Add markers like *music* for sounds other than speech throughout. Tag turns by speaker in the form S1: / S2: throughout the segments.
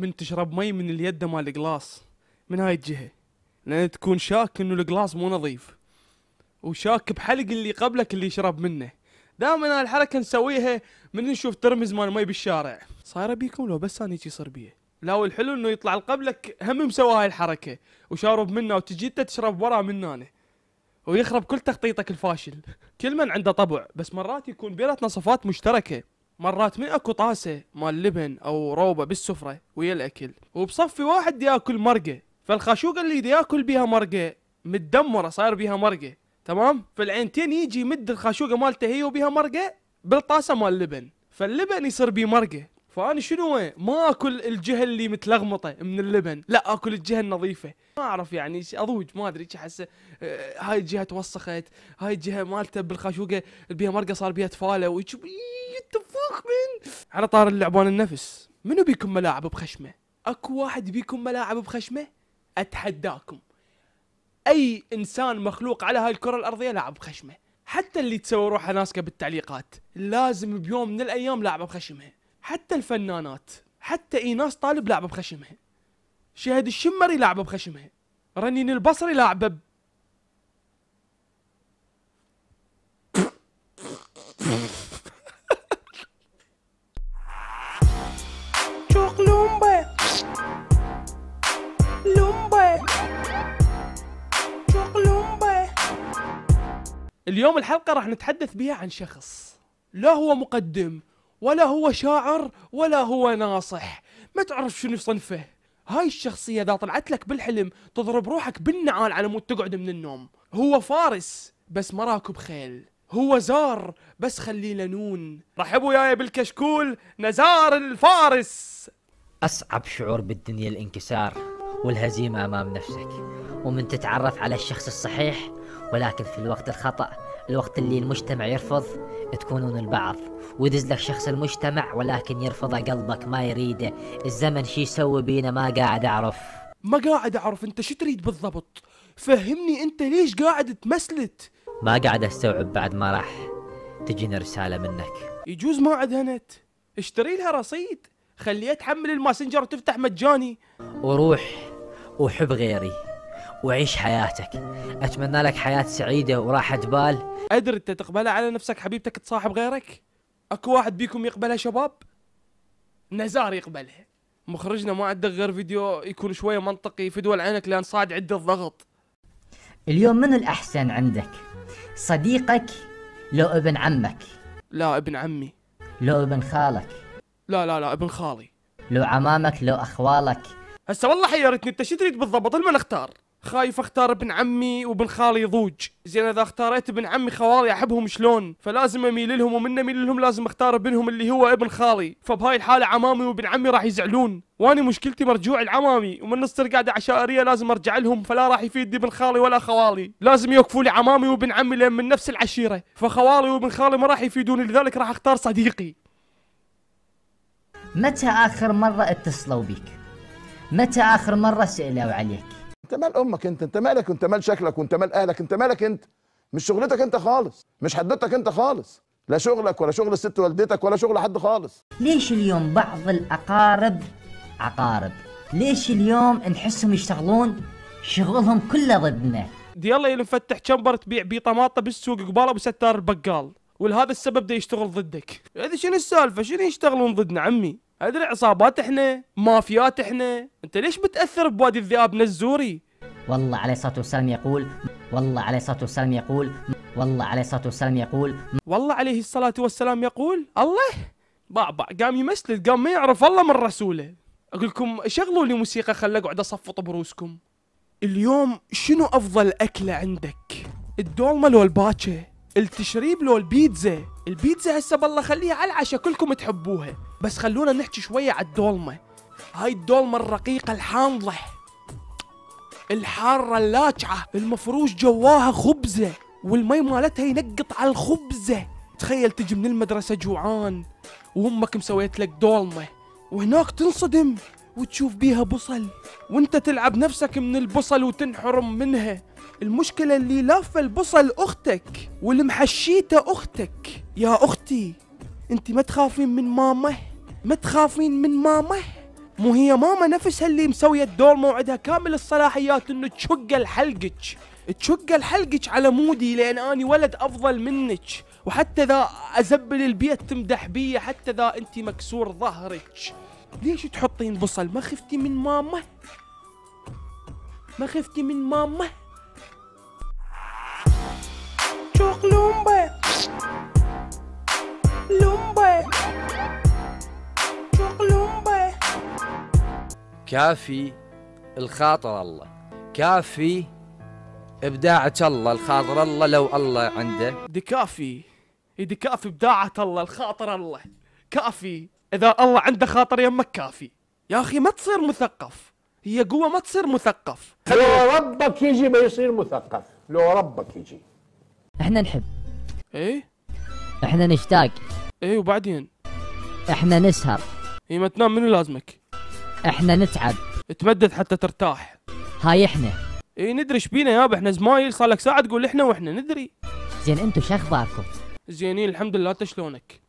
S1: من تشرب مي من اليد مال القلاص من هاي الجهه لان تكون شاك انه القلاص مو نظيف وشاك بحلق اللي قبلك اللي يشرب منه دائما الحركه نسويها من نشوف ترمز مال مي بالشارع صايره بيكم لو بس انا يصير بيه لا والحلو انه يطلع قبلك هم مسوى هاي الحركه وشارب منه وتجي انت تشرب وراه من انا ويخرب كل تخطيطك الفاشل كل من عنده طبع بس مرات يكون بيناتنا صفات مشتركه مرات من اكو طاسه مال لبن او روبه بالسفره ويا الاكل وبصفي واحد ياكل مرقه فالخاشوقه اللي ياكل بيها مرقه متدمره صاير بيها مرقه تمام فالعينتين يجي يمد الخاشوقه مالته هي وبيها مرقه بالطاسه مال لبن فاللبن يصير بيه مرقه فانا شنو ما اكل الجهه اللي متلغمطه من اللبن لا اكل الجهه النظيفه ما اعرف يعني اضوج ما ادري احس آه، هاي الجهه توسخت هاي الجهه مالته بالخاشوقه بيها مرقه صار بيها تفاله يتفوق من على طار اللعبان النفس منو بيكم ملاعب بخشمه اكو واحد بيكم ملاعب بخشمه اتحداكم اي انسان مخلوق على هاي الكره الارضيه لاعب بخشمه حتى اللي تسوي روحه ناسكه بالتعليقات لازم بيوم من الايام لاعبه بخشمه حتى الفنانات حتى ايناس طالب لعبه بخشمها شهد الشمري لعبه بخشمها رنين البصري لعبه ب... اليوم الحلقه راح نتحدث بها عن شخص لا هو مقدم ولا هو شاعر ولا هو ناصح ما تعرف شنو صنفه هاي الشخصية إذا طلعت لك بالحلم تضرب روحك بالنعال على مود تقعد من النوم هو فارس بس ما راكب خيل هو زار بس خليه لنون رحبوا يا بالكشكول نزار الفارس
S2: أصعب شعور بالدنيا الانكسار والهزيمة أمام نفسك ومن تتعرف على الشخص الصحيح ولكن في الوقت الخطأ الوقت اللي المجتمع يرفض تكونون البعض ويدز لك شخص المجتمع ولكن يرفضه قلبك ما يريده الزمن شي يسوي بينا ما قاعد اعرف ما قاعد اعرف
S1: انت شو تريد بالضبط فهمني انت ليش قاعد تمسلت
S2: ما قاعد استوعب بعد ما راح تجيني رساله منك
S1: يجوز ما عندها نت اشتري لها رصيد خليها تحمل الماسنجر وتفتح مجاني وروح
S2: وحب غيري وعيش حياتك أتمنى لك حياة سعيدة وراحة بال
S1: أدري أنت تقبلها على نفسك حبيبتك تصاحب غيرك أكو واحد بيكم يقبلها شباب نزار يقبلها مخرجنا ما عنده غير فيديو يكون شوية منطقي دول عينك لأن صاعد عدة ضغط
S2: اليوم من الأحسن عندك صديقك لو ابن عمك
S1: لا ابن عمي
S2: لو ابن خالك
S1: لا لا لا ابن خالي
S2: لو عمامك لو أخوالك
S1: هسه والله حيرتني انت شو تريد بالضبط المن اختار خايف اختار ابن عمي وابن خالي يضوج زين اذا اختاريت ابن عمي خوالي احبهم شلون فلازم اميل لهم ومن اميل لهم لازم اختار ابنهم اللي هو ابن خالي فبهاي الحاله عمامي وابن عمي راح يزعلون واني مشكلتي مرجوع العمامي ومن نص قاعده عشائريه لازم ارجع لهم فلا راح يفيدني ابن خالي ولا خوالي لازم يوقفوا لي عمامي وابن عمي لان من نفس العشيره فخوالي وابن خالي ما راح يفيدوني لذلك راح اختار صديقي
S2: متى اخر مره اتصلوا بك متى اخر مره سالوا عليك
S1: انت مال امك انت انت مالك انت مال شكلك وانت مال اهلك انت مالك انت مش شغلتك انت خالص مش حدتك انت خالص لا شغلك ولا شغل الست والدتك ولا شغل حد خالص ليش
S2: اليوم بعض الاقارب عقارب ليش اليوم نحسهم يشتغلون شغلهم كله ضدنا
S1: دي الله يفتح شمبر تبيع بيه طماطه بالسوق قباله بستار بقال ولهذا السبب ده يشتغل ضدك هذا شنو السالفه شنو يشتغلون ضدنا عمي ادري عصابات احنا مافيات احنا انت ليش متاثر بوادي الذئاب
S2: نزوري والله عليه الصلاه والسلام يقول والله عليه الصلاه والسلام يقول والله عليه الصلاه والسلام يقول
S1: والله عليه الصلاه والسلام يقول الله بعبع قام يمثل قام ما يعرف الله من رسوله اقول لكم شغلوا لي موسيقى خلي اقعد اصفط بروسكم اليوم شنو افضل اكله عندك الدولمه لو الباكه التشريب لو البيتزا البيتزا هسه بالله خليها على العشاء كلكم تحبوها بس خلونا نحكي شوية على الدولمة هاي الدولمة الرقيقة الحامضة الحارة اللاجعة المفروش جواها خبزة والمي مالتها ينقط على الخبزة تخيل تجي من المدرسة جوعان وامك مسويت لك دولمة وهناك تنصدم وتشوف بيها بصل وانت تلعب نفسك من البصل وتنحرم منها المشكلة اللي لافة البصل أختك والمحشيته أختك يا أختي أنت ما تخافين من ماما ما تخافين من ماما مو هي ماما نفسها اللي مسوية الدور موعدها كامل الصلاحيات انه تشق الحلقج تشق الحلقج على مودي لان اني ولد افضل منك وحتى ذا ازبل البيت تمدح بي حتى ذا انت مكسور ظهرك ليش تحطين بصل ما خفتي من ماما ما خفتي من ماما Chuck lumbe. Lumbe. Chuck lumbe.
S2: كافي الخاطر الله
S1: كافي ابداعة الله الخاطر الله لو الله عنده دي كافي دي كافي ابداعة الله الخاطر الله كافي اذا الله عنده خاطر يمك كافي يا اخي ما تصير مثقف هي قوه ما تصير مثقف لو ربك يجي ما يصير مثقف لو ربك يجي احنا نحب ايه
S2: احنا نشتاق
S1: ايه وبعدين
S2: احنا نسهر
S1: اي ما تنام منو لازمك احنا نتعب تمدد حتى ترتاح هاي احنا ايه ندري ايش بينا يابا احنا زمايل صار لك ساعه تقول احنا واحنا ندري
S2: زين انتم شو اخباركم
S1: زينين إيه، الحمد لله انت شلونك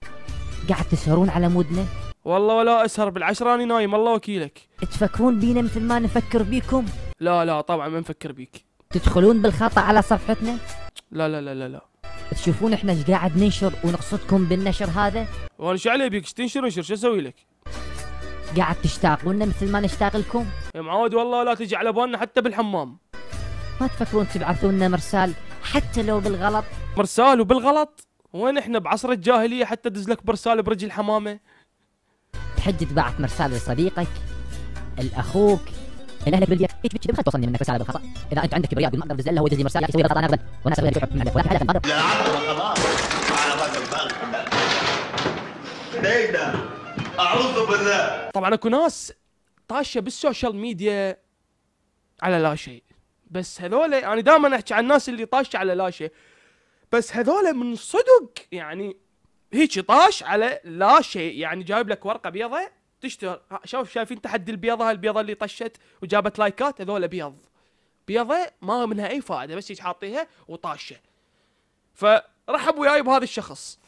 S2: قاعد تسهرون على مودنا
S1: والله ولا اسهر بالعشرة اني نايم الله وكيلك
S2: تفكرون بينا مثل ما نفكر بيكم
S1: لا لا طبعا ما نفكر بيك
S2: تدخلون بالخطا على صفحتنا
S1: لا لا لا لا لا
S2: تشوفون احنا ايش قاعد ننشر ونقصدكم بالنشر هذا
S1: وانا ايش علي بيك تنشر انشر شو اسوي لك
S2: قاعد تشتاقون مثل ما نشتاق لكم؟
S1: يا معود والله لا تجي على بالنا حتى بالحمام
S2: ما تفكرون لنا مرسال حتى لو بالغلط
S1: مرسال وبالغلط وين احنا بعصر الجاهليه حتى دز لك برسال برجل حمامه
S2: تحج تبعث مرسال لصديقك الاخوك ان اهلك بالبيئه هيك بتشي بخاف توصلني منك رساله بالخطا اذا انت عندك كبرياء بالمقدر ما اقدر بزلها هو يدزني مرساله يسوي غلطه انا اغبن وانا اسوي بحب من عندك ولكن هذا غلط لعبت
S1: خلاص على وجه البرق اعوذ بالله طبعا اكو ناس طاشه بالسوشيال ميديا على لا شيء بس هذول انا يعني دائما احكي عن الناس اللي طاشه على لا شيء بس هذول من صدق يعني هيك طاش على لا شيء يعني جايب لك ورقه بيضه تشتهر شوف شايفين تحدي البيضه البيضه اللي طشت وجابت لايكات هذول بيض بيضه ما منها اي فائده بس هيك حاطيها وطاشه فرحب وياي بهذا الشخص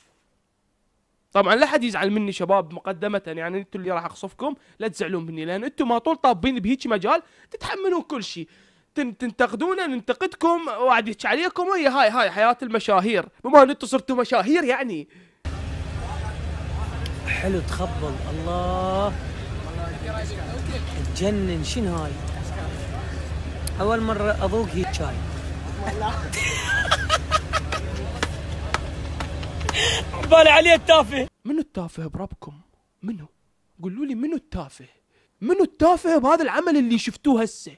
S1: طبعا لا حد يزعل مني شباب مقدمه يعني انتم اللي راح اقصفكم لا تزعلون مني لان انتم ما طول طابين بهيك مجال تتحملون كل شيء تنتقدونا ننتقدكم واحد يحكي عليكم هي هاي هاي حياه المشاهير بما ان انتم صرتوا مشاهير يعني حلو تخبل الله تجنن شنو هاي؟ اول مره اذوق هيك شاي *laughs* بالي عليه التافه منو التافه بربكم؟ منو؟ قولوا لي منو التافه؟ منو التافه بهذا العمل اللي شفتوه هسه؟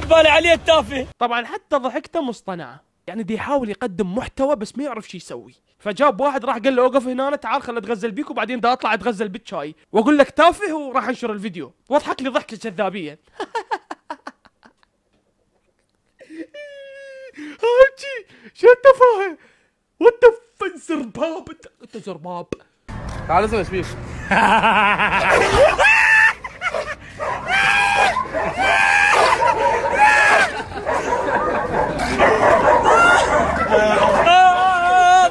S1: *laughs* بالي عليه التافه طبعا حتى ضحكته مصطنعه يعني دي يحاول يقدم محتوى بس ما يعرف شو يسوي فجاب واحد راح قال له اوقف هنا أنا تعال خل اتغزل بيك وبعدين دا اطلع اتغزل بالشاي واقول لك تافه وراح انشر الفيديو واضحك لي ضحكه جذابيه *laughs* هاتشي شو التفاهه وات انت باب انت زرباب تعال اسوي تسويق *laughs*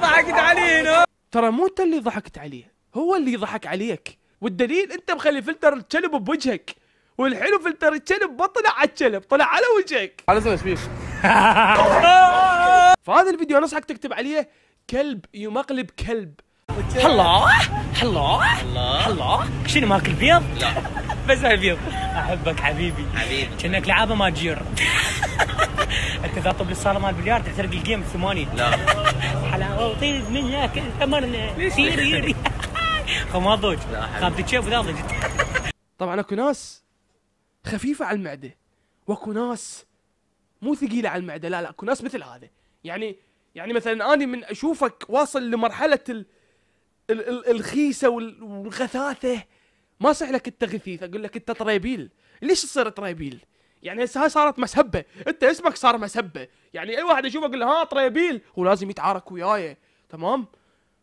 S1: ضحكت علينا ترى مو انت اللي ضحكت عليه هو اللي ضحك عليك والدليل انت مخلي فلتر الكلب بوجهك والحلو فلتر الكلب بطلع على الكلب طلع على وجهك على زين ايش *laughs* فهذا الفيديو نصحك تكتب عليه كلب يمقلب كلب الله الله الله شنو ماكل بيض؟ لا بس ابيض احبك حبيبي حبيبي كانك لعابه ما تجير انت اذا طب للصاله مال بليارد تحترق الجيم الثماني لا حلاوه وطيب منها كل ثمرنا يري يري ضوج خابت تشوف ضاضج طبعا اكو ناس خفيفه على المعده واكو ناس مو ثقيله على المعده لا لا اكو ناس مثل هذا يعني يعني مثلا اني من اشوفك واصل لمرحله ال... ال... الخيسه والغثاثه ما صح لك انت غثيث اقول لك انت طريبيل ليش تصير طريبيل يعني هسه هاي صارت مسبه انت اسمك صار مسبه يعني اي واحد يشوفك يقول له ها طريبيل هو لازم يتعارك وياي تمام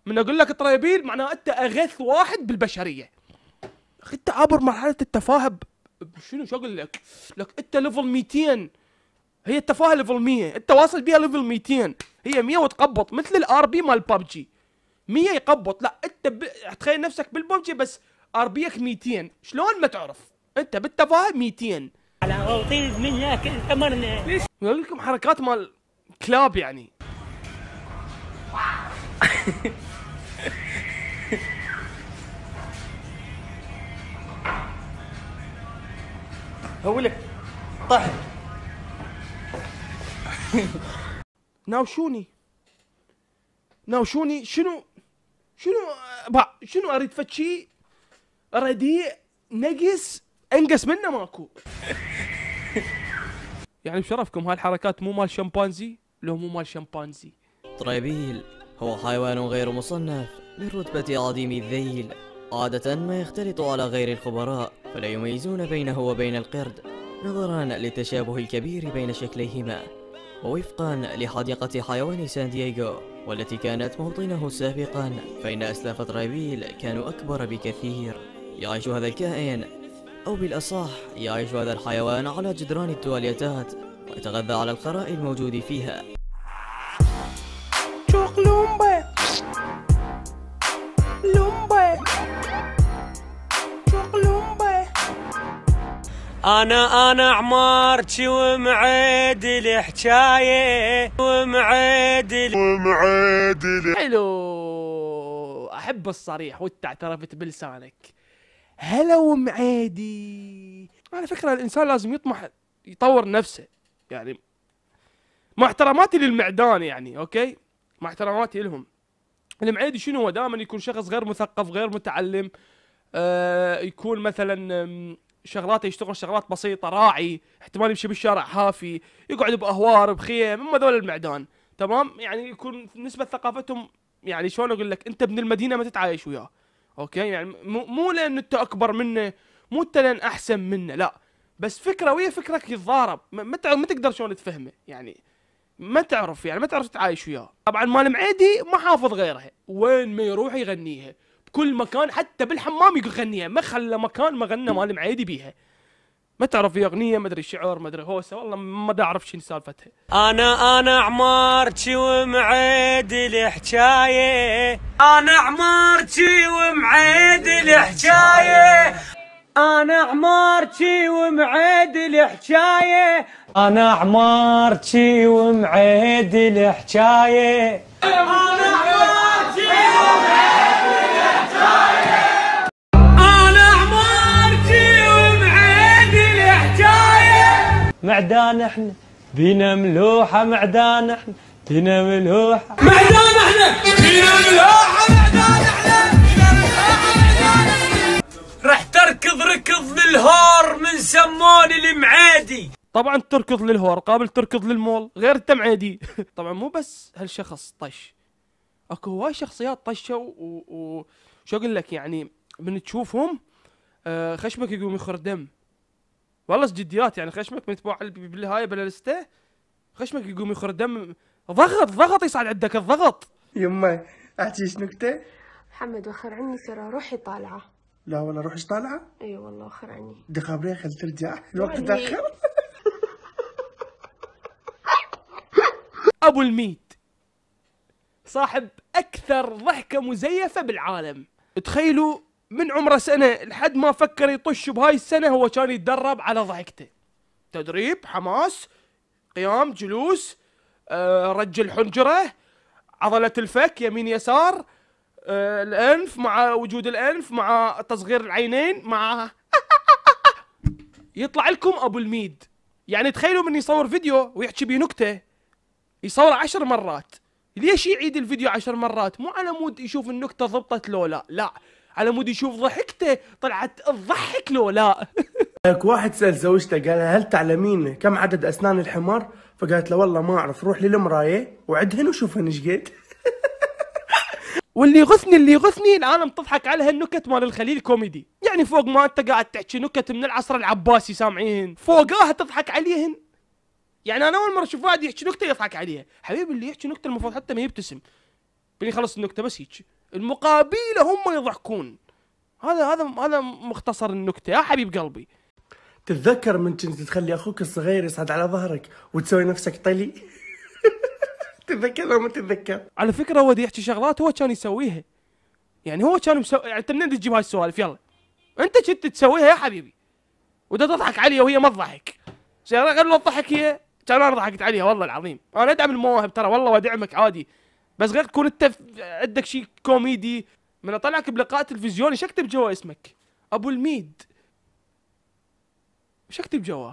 S1: من اقول لك طريبيل معناه انت اغث واحد بالبشريه اخي انت عابر مرحله التفاهه شنو شو اقول لك؟ لك انت ليفل 200 هي التفاهه ليفل 100 انت واصل بيها ليفل 200 هي 100 وتقبط مثل الار بي مال ببجي 100 يقبط لا انت ب... تخيل نفسك بالببجي بس اربيك 200 شلون ما تعرف انت بالتفاهه 200 على غلطين من ياكل تمرنا ليش لكم حركات مال كلاب يعني هو لك طح ناوشوني ناوشوني شنو شنو با شنو اريد فتشي رديء نقس انقس منه ماكو يعني بشرفكم هالحركات مو مال شمبانزي لو مو مال شمبانزي
S2: طريبيل هو حيوان غير مصنف من رتبة عظيم الذيل عادة ما يختلط على غير الخبراء فلا يميزون بينه وبين القرد نظرا للتشابه الكبير بين شكليهما ووفقا لحديقة حيوان سان دييغو والتي كانت موطنه سابقا فإن أسلاف طريبيل كانوا أكبر بكثير يعيش هذا الكائن أو بالأصح يعيش هذا الحيوان على جدران التواليتات ويتغذى على الخراء الموجود فيها
S1: انا انا عمارتي ومعيد حجايه ومعيد ومعيد حلو احب الصريح وانت اعترفت بلسانك هلا ومعيدي على فكره الانسان لازم يطمح يطور نفسه يعني مع احتراماتي للمعدان يعني اوكي مع احتراماتي لهم المعيدي شنو هو دائما يكون شخص غير مثقف غير متعلم آه يكون مثلا شغلاته يشتغل شغلات بسيطه راعي احتمال يمشي بالشارع حافي يقعد باهوار بخيم هم ذول المعدان تمام يعني يكون نسبه ثقافتهم يعني شلون اقول لك انت ابن المدينه ما تتعايش وياه اوكي يعني مو مو لان انت اكبر منه مو انت لان احسن منه لا بس فكره ويا فكرك يتضارب ما ما تقدر شلون تفهمه يعني ما تعرف يعني ما تعرف تتعايش وياه طبعا مال معيدي ما حافظ غيرها وين ما يروح يغنيها بكل مكان حتى بالحمام يغنيها ما خلى مكان ما غنى مال معيدي بيها ما تعرف في اغنيه ما ادري شعور ما ادري هوسه والله ما اعرف شنو سالفتها انا انا عمارتي ومعيد الحكايه انا عمارتي ومعيد الحكايه انا عمارتي ومعيد الحكايه انا عمارتي ومعيد الحكايه انا عمارتي ومعدل
S2: معدان احنا بينا
S1: ملوحة معدان احنا بينا ملوحة معدان احنا بينا ملوحة احنا راح تركض ركض للهور من سموني المعادي طبعا تركض للهور قابل تركض للمول غير انت معادي *laughs* طبعا مو بس هالشخص طش اكو هواي شخصيات طشوا وشو اقول لك يعني من تشوفهم آه، خشمك يقوم يخر دم والله جديات يعني خشمك متبوع بالهاي باللسته خشمك يقوم يخر دم ضغط ضغط يصعد عندك الضغط يما احكيش نكته محمد وخر عني ترى روحي طالعه لا والله روحي طالعه اي أيوة والله وخر عني دي خبريه خل ترجع الوقت تاخر *laughs* ابو الميت صاحب اكثر ضحكه مزيفه بالعالم تخيلوا من عمره سنه لحد ما فكر يطش بهاي السنه هو كان يتدرب على ضحكته تدريب حماس قيام جلوس آه، رجل رج الحنجره عضله الفك يمين يسار آه، الانف مع وجود الانف مع تصغير العينين مع *laughs* يطلع لكم ابو الميد يعني تخيلوا من يصور فيديو ويحكي بيه نكته يصور عشر مرات ليش يعيد الفيديو عشر مرات مو على مود يشوف النكته ضبطت لو لا لا على مود يشوف ضحكته طلعت تضحك لو لا اكو *laughs* واحد سال زوجته قال هل تعلمين كم عدد اسنان الحمار؟ فقالت له والله ما اعرف روح للمرايه وعدهن وشوفهن ايش قد *laughs* واللي يغثني اللي يغثني العالم تضحك على هالنكت مال الخليل كوميدي يعني فوق ما انت قاعد تحكي نكت من العصر العباسي سامعين فوقاها تضحك عليهن يعني انا اول مره اشوف واحد يحكي نكته يضحك عليها حبيبي اللي يحكي نكته المفروض حتى ما يبتسم بني خلص النكته بس هيك المقابيله هم يضحكون هذا هذا هذا مختصر النكته يا حبيب قلبي تتذكر من كنت تخلي اخوك الصغير يصعد على ظهرك وتسوي نفسك طلي *laughs* تتذكر لو ما تتذكر على فكره هو يحكي شغلات هو كان يسويها يعني هو كان مسوي يعني انت منين تجيب هاي السوالف يلا انت كنت تسويها يا حبيبي وده تضحك علي وهي ما تضحك غير لو تضحك هي كان انا ضحكت عليها والله العظيم انا ادعم المواهب ترى والله وادعمك عادي بس غير تكون انت عندك شيء كوميدي من اطلعك بلقاء تلفزيوني شو اكتب جوا اسمك؟ ابو الميد شو اكتب جوا؟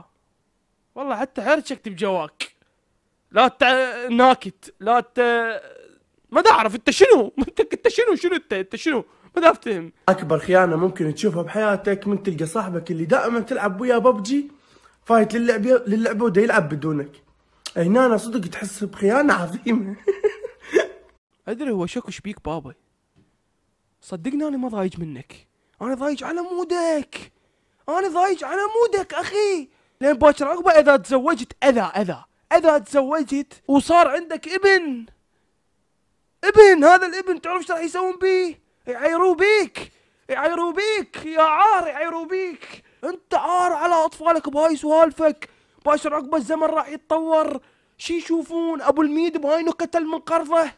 S1: والله حتى عرفت شو اكتب جواك لا ت... ناكت لا ت... ما اعرف انت شنو؟ *laughs* انت شنو شنو انت؟ انت شنو؟ ما افتهم اكبر خيانه ممكن تشوفها بحياتك من تلقى صاحبك اللي دائما تلعب وياه ببجي فايت للعبه للعبه وده يلعب بدونك هنا صدق تحس بخيانه عظيمه *laughs* ادري هو شكو شبيك بابا صدقني انا ما ضايج منك انا ضايج على مودك انا ضايج على مودك اخي لين باكر عقبه اذا تزوجت اذى اذى اذا تزوجت وصار عندك ابن ابن هذا الابن تعرف ايش راح يسوون بيه يعيروا بيك يعيروا بيك يا عار يعيروا بيك انت عار على اطفالك بهاي سوالفك باكر عقبه الزمن راح يتطور شي يشوفون ابو الميد بهاي نكته المنقرضه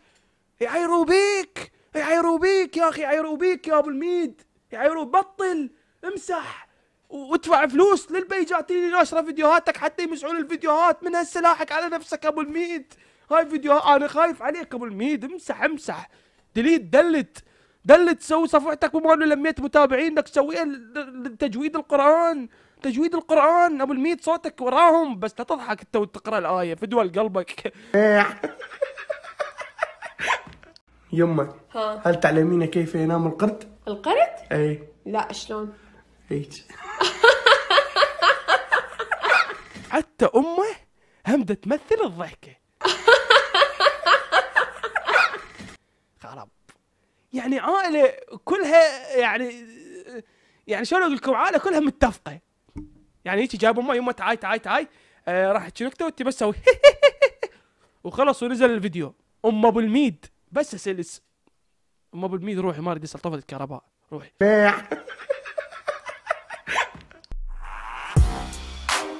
S1: يعيروا بيك يعيروا بيك يا اخي يعيروا بيك يا ابو الميد يعيروا بطل امسح وادفع فلوس للبيجات اللي ناشره فيديوهاتك حتى يمسحون الفيديوهات من هسه لاحق على نفسك ابو الميد هاي فيديو انا خايف عليك ابو الميد امسح امسح ديليت دلت دلت سوي صفحتك بما انه لميت متابعين لك سويها لتجويد القران تجويد القران ابو الميد صوتك وراهم بس لا تضحك انت وتقرا الايه فدوى قلبك إيه. *laughs* يمه ها هل تعلمين كيف ينام القرد؟ القرد؟ اي لا شلون؟ هيك *laughs* حتى امه هم تمثل الضحكه *laughs* خرب يعني عائله كلها يعني يعني شلون اقول لكم عائله كلها متفقه يعني هيك جاب امه يمه تعاي تعاي تعاي آه راح تشوف نكته وانت بس سوي *laughs* وخلص ونزل الفيديو امه ابو الميد بس سلس ما بالميد روحي ما اريد اسال طفت الكهرباء روحي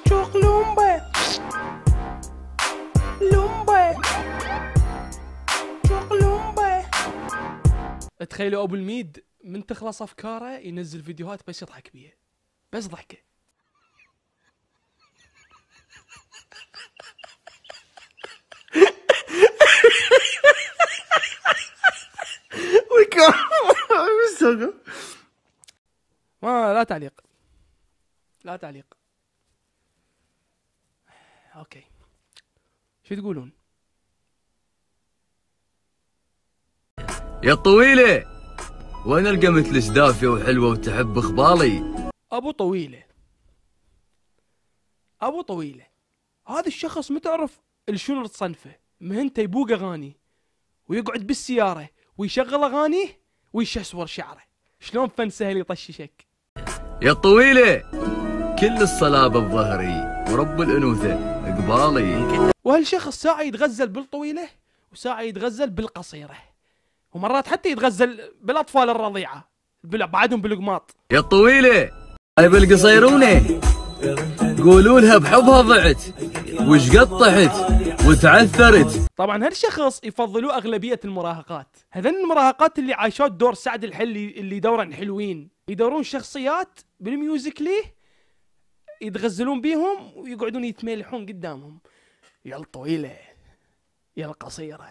S1: شوق لومبا لومبا شوق لومبا تخيلوا ابو الميد من تخلص افكاره ينزل فيديوهات بس يضحك بيها بس ضحكه لا تعليق لا تعليق اوكي شو تقولون يا
S2: طويلة وين القى مثل دافية وحلوة وتحب خبالي
S1: ابو طويلة ابو طويلة هذا الشخص ما تعرف الشنر تصنفه مهنته يبوق اغاني ويقعد بالسيارة ويشغل اغاني ويشسور شعره شلون فن سهل يطششك
S2: يا طويلة كل الصلابة بظهري ورب الأنوثة قبالي
S1: وهالشخص ساعة يتغزل بالطويلة وساعة يتغزل بالقصيرة ومرات حتى يتغزل بالأطفال الرضيعة بعدهم بالقماط يا طويلة هاي بالقصيرونة قولوا لها بحبها ضعت وش قطحت
S2: وتعثرت
S1: طبعا هالشخص يفضلوه اغلبيه المراهقات هذن المراهقات اللي عايشات دور سعد الحلي اللي دورا حلوين يدورون شخصيات بالميوزيكلي يتغزلون بيهم ويقعدون يتميلحون قدامهم يا الطويله يا القصيره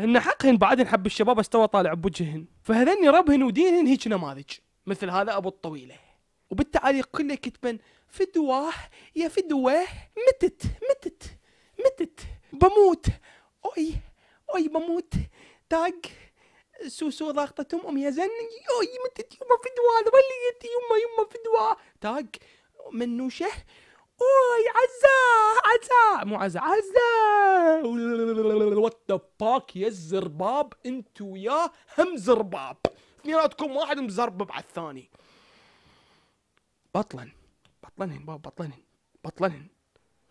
S1: ان حقهن بعد حب الشباب استوى طالع بوجههن فهذني ربهن ودينهن هيك نماذج مثل هذا ابو الطويله وبالتعليق كله كتبن فدواه يا فدوه متت متت متت بموت اوي اوي بموت تاج سوسو ضغطتهم ام يزن يوي متت يما فدوى وليت يما يما دواء تاج منوشه اوي عزة عزة مو عزة عزة وات ذا باك يا الزرباب انت وياه هم زرباب اثنيناتكم واحد مزربب على الثاني بطلن بطلن باب بطلن بطلن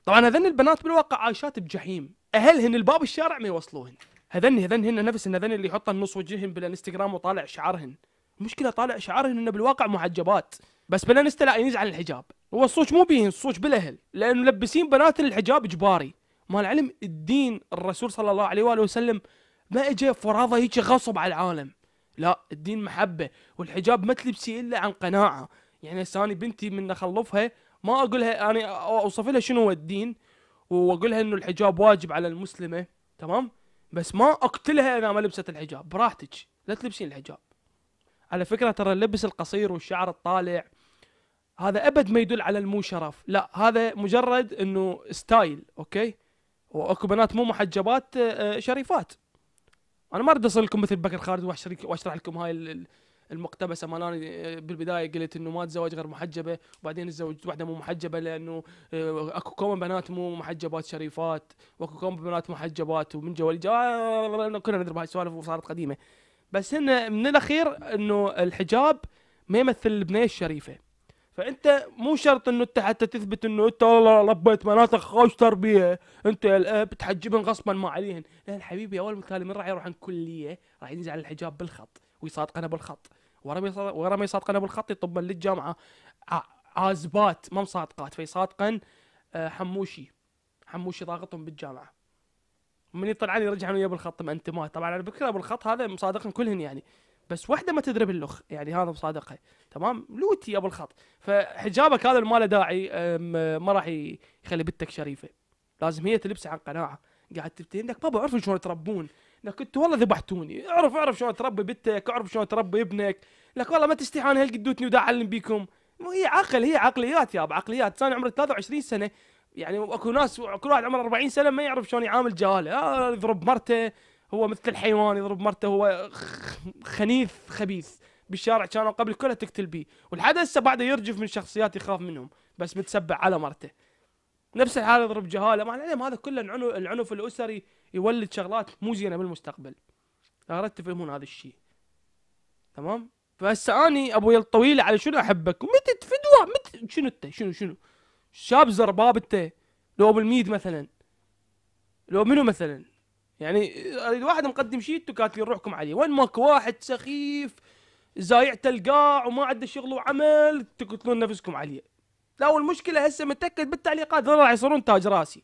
S1: طبعا هذن البنات بالواقع عايشات بجحيم اهلهن الباب الشارع ما يوصلوهن هذن هذن هن نفس هذن اللي يحط نص وجههم بالانستغرام وطالع شعرهن المشكله طالع شعرهن انه بالواقع معجبات بس بالانستا لا ينزعن الحجاب هو الصوج مو بيهن الصوج بالاهل لانه لبسين بنات الحجاب اجباري ما العلم الدين الرسول صلى الله عليه واله وسلم ما اجى فرضه هيك غصب على العالم لا الدين محبه والحجاب ما تلبسي الا عن قناعه يعني ساني بنتي من اخلفها ما اقولها انا اوصف لها شنو هو الدين واقول لها انه الحجاب واجب على المسلمه تمام بس ما اقتلها اذا ما لبست الحجاب براحتك لا تلبسين الحجاب على فكره ترى اللبس القصير والشعر الطالع هذا ابد ما يدل على المو شرف لا هذا مجرد انه ستايل اوكي واكو بنات مو محجبات آه، آه، شريفات انا ما اريد اصير لكم مثل بكر خالد واشرح لكم هاي المقتبسه مالاني آه، بالبدايه قلت انه ما تزوج غير محجبه وبعدين تزوجت واحده مو محجبه لانه آه، اكو كوم بنات مو محجبات شريفات واكو كوم بنات محجبات ومن جوا جو آه، كنا نضرب هاي السوالف وصارت قديمه بس هنا من الاخير انه الحجاب ما يمثل البنيه الشريفه فانت مو شرط انه انت حتى تثبت انه انت والله ربيت مناطق خوش تربيه انت الاب تحجبن غصبا ما عليهن لان حبيبي اول ما من راح عن كليه راح ينزل على الحجاب بالخط ويصادقنا بالخط ورا ما ابو الخط يطبن للجامعه عازبات آه، ما مصادقات فيصادقن آه، حموشي حموشي ضاغطهم بالجامعه من يطلعن يرجعن ما انت ما طبعا على فكره الخط هذا مصادقن كلهن يعني بس واحده ما تدري باللخ يعني هذا مصادقها تمام لوتي ابو الخط فحجابك هذا ما له داعي آه، ما راح يخلي بنتك شريفه لازم هي تلبسه عن قناعه قاعد تبتين لك ما بعرف شلون تربون لك انت والله ذبحتوني اعرف اعرف شلون تربي بنتك اعرف شلون تربي ابنك لك والله ما تستحي انا هالقدوتني دوتني ودا اعلم بيكم هي عقل هي عقليات يابا عقليات ثاني عمره 23 سنه يعني اكو ناس كل واحد عمره 40 سنه ما يعرف شلون يعامل جهاله آه يضرب مرته هو مثل الحيوان يضرب مرته هو خنيث خبيث بالشارع كانوا قبل كلها تقتل بيه والحد هسه بعده يرجف من شخصيات يخاف منهم بس متسبع على مرته نفس الحال يضرب جهاله ما عليهم هذا كله العنف الاسري يولد شغلات مو زينه بالمستقبل اردت تفهمون هذا الشيء تمام فهسه اني ابوي الطويل على شنو احبك متى تفدوا متى شنو انت شنو شنو شاب زرباب انت لو بالميد مثلا لو منو مثلا يعني اريد واحد مقدم شيء كاتلين روحكم عليه وين ماكو واحد سخيف زايع القاع وما عنده شغل وعمل تقتلون نفسكم عليه لا والمشكله هسه متاكد بالتعليقات ذول راح يصيرون تاج راسي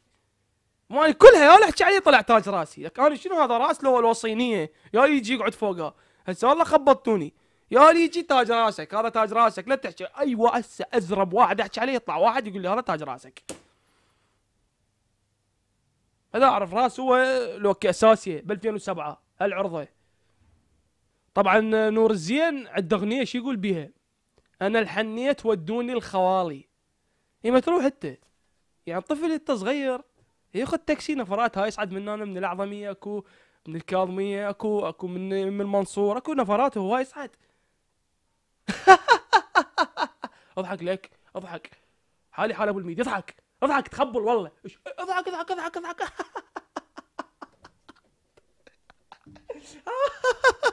S1: ما كلها يا احكي عليه طلع تاج راسي لك انا شنو هذا راس لو الوصينيه صينيه يا يجي يقعد فوقها هسه والله خبطتوني يا يجي تاج راسك هذا تاج راسك لا تحكي ايوه هسه ازرب واحد احكي عليه يطلع واحد يقول لي هذا تاج راسك هذا اعرف راس هو لوكي اساسي ب 2007 هالعرضه طبعا نور الزين عنده اغنيه شو يقول بيها؟ انا الحنيه تودوني الخوالي اي ما تروح انت يعني طفل انت صغير ياخذ تاكسي نفرات هاي يصعد من هنا من الاعظميه اكو من الكاظميه اكو اكو من من المنصور اكو نفرات هو يصعد *laughs* اضحك لك اضحك حالي حال ابو الميد اضحك اضحك تخبل والله اضحك اضحك اضحك اضحك *laughs*